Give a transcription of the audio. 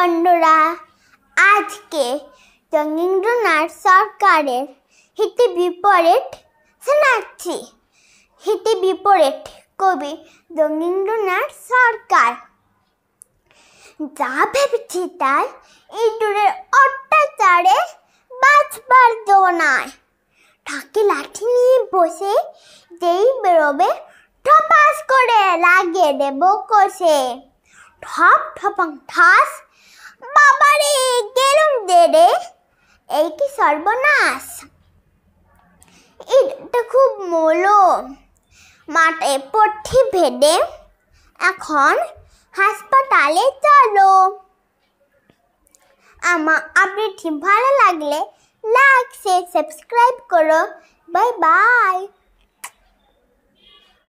বন্ধুরা আজকে রবীন্দ্রনাথ সরকারের হিতে বিপরীত শোনাচ্ছি হিতে বিপরীত কবি রবীন্দ্রনাথ সরকার যা ভেবেছি তাই ইঁদুরের অত্যাচারে বাঁচবার জোনায় ঠাকে লাঠি নিয়ে বসে যেই বেরোবে ঠপাস করে লাগিয়ে দেব কষে ঠপ ঠপং ঠাস বাবারে গেলুম দে রে এই কি সর্বনাশ এটা খুব মোলো মাঠে পঠি ভেদে এখন হাসপাতালে চলো আমার আপডেটটি ভালো লাগলে লাইক শেয়ার সাবস্ক্রাইব করো বাই বাই